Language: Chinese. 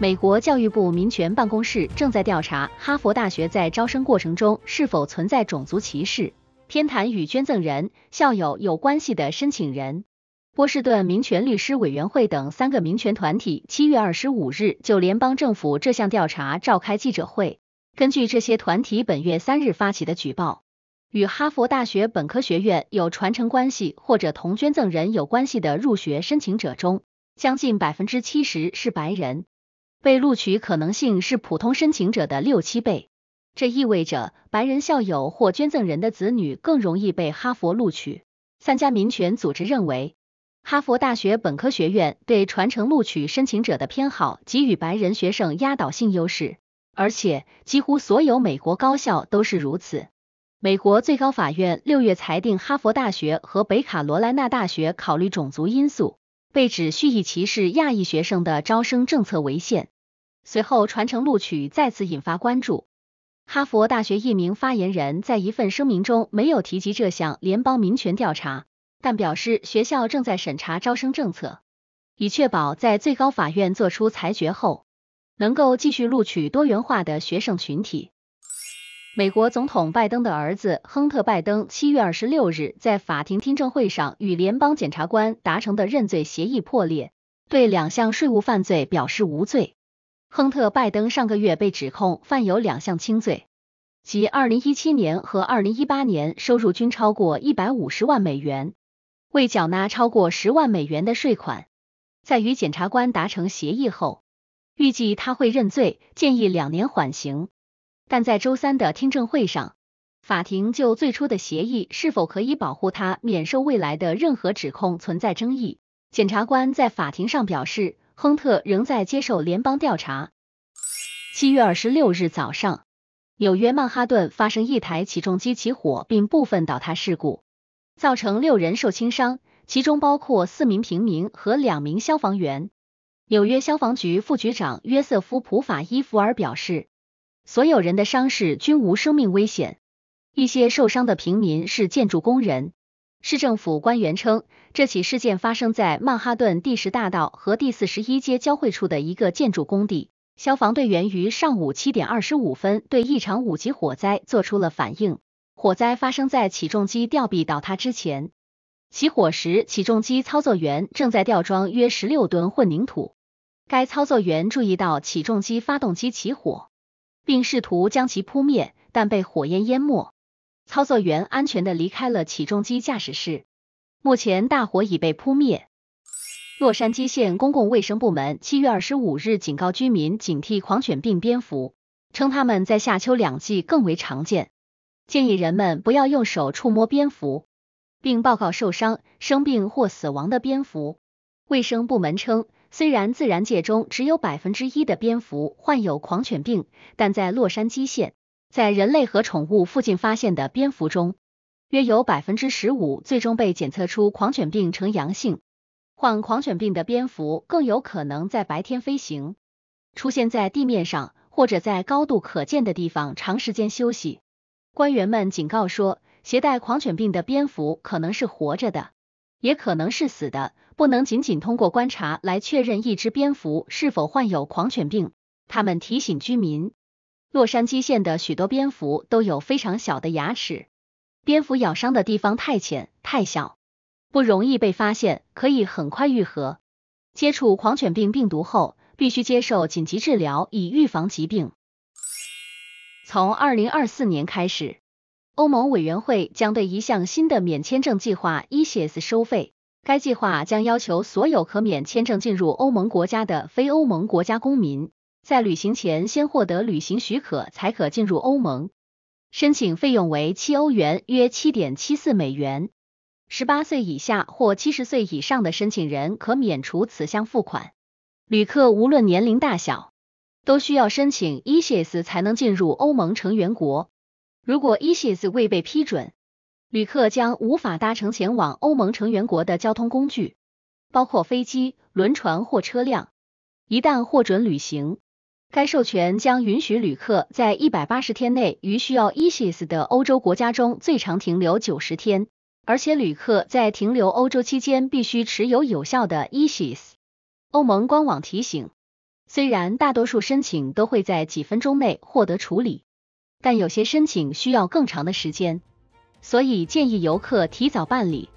美国教育部民权办公室正在调查哈佛大学在招生过程中是否存在种族歧视，偏袒与捐赠人、校友有关系的申请人。波士顿民权律师委员会等三个民权团体七月二十五日就联邦政府这项调查召开记者会。根据这些团体本月三日发起的举报，与哈佛大学本科学院有传承关系或者同捐赠人有关系的入学申请者中，将近百分之七十是白人。被录取可能性是普通申请者的六七倍，这意味着白人校友或捐赠人的子女更容易被哈佛录取。三家民权组织认为，哈佛大学本科学院对传承录取申请者的偏好给予白人学生压倒性优势，而且几乎所有美国高校都是如此。美国最高法院六月裁定，哈佛大学和北卡罗来纳大学考虑种族因素，被指蓄意歧视亚裔学生的招生政策为限。随后，传承录取再次引发关注。哈佛大学一名发言人，在一份声明中没有提及这项联邦民权调查，但表示学校正在审查招生政策，以确保在最高法院作出裁决后，能够继续录取多元化的学生群体。美国总统拜登的儿子亨特·拜登，七月二十六日在法庭听证会上与联邦检察官达成的认罪协议破裂，对两项税务犯罪表示无罪。亨特·拜登上个月被指控犯有两项轻罪，即2017年和2018年收入均超过150万美元，未缴纳超过10万美元的税款。在与检察官达成协议后，预计他会认罪，建议两年缓刑。但在周三的听证会上，法庭就最初的协议是否可以保护他免受未来的任何指控存在争议。检察官在法庭上表示。亨特仍在接受联邦调查。七月二十六日早上，纽约曼哈顿发生一台起重机起火并部分倒塌事故，造成六人受轻伤，其中包括四名平民和两名消防员。纽约消防局副局长约瑟夫·普法伊福尔表示，所有人的伤势均无生命危险，一些受伤的平民是建筑工人。市政府官员称，这起事件发生在曼哈顿第十大道和第四十一街交汇处的一个建筑工地。消防队员于上午七点二十五分对一场五级火灾做出了反应。火灾发生在起重机吊臂倒塌之前。起火时，起重机操作员正在吊装约十六吨混凝土。该操作员注意到起重机发动机起火，并试图将其扑灭，但被火焰淹没。操作员安全地离开了起重机驾驶室。目前大火已被扑灭。洛杉矶县公共卫生部门七月二十五日警告居民警惕狂犬病蝙蝠，称他们在夏秋两季更为常见，建议人们不要用手触摸蝙蝠，并报告受伤、生病或死亡的蝙蝠。卫生部门称，虽然自然界中只有百分之一的蝙蝠患有狂犬病，但在洛杉矶县。在人类和宠物附近发现的蝙蝠中，约有百分之十五最终被检测出狂犬病呈阳性。患狂犬病的蝙蝠更有可能在白天飞行，出现在地面上或者在高度可见的地方长时间休息。官员们警告说，携带狂犬病的蝙蝠可能是活着的，也可能是死的，不能仅仅通过观察来确认一只蝙蝠是否患有狂犬病。他们提醒居民。洛杉矶县的许多蝙蝠都有非常小的牙齿。蝙蝠咬伤的地方太浅、太小，不容易被发现，可以很快愈合。接触狂犬病病毒后，必须接受紧急治疗以预防疾病。从2024年开始，欧盟委员会将对一项新的免签证计划 e e s 收费。该计划将要求所有可免签证进入欧盟国家的非欧盟国家公民。在旅行前，先获得旅行许可才可进入欧盟。申请费用为七欧元，约七点七四美元。十八岁以下或七十岁以上的申请人可免除此项付款。旅客无论年龄大小，都需要申请 e-issues 才能进入欧盟成员国。如果 e-issues 未被批准，旅客将无法搭乘前往欧盟成员国的交通工具，包括飞机、轮船或车辆。一旦获准旅行，该授权将允许旅客在一百八十天内于需要 e s i s a s 的欧洲国家中最长停留九十天，而且旅客在停留欧洲期间必须持有有效的 e s i s a s 欧盟官网提醒，虽然大多数申请都会在几分钟内获得处理，但有些申请需要更长的时间，所以建议游客提早办理。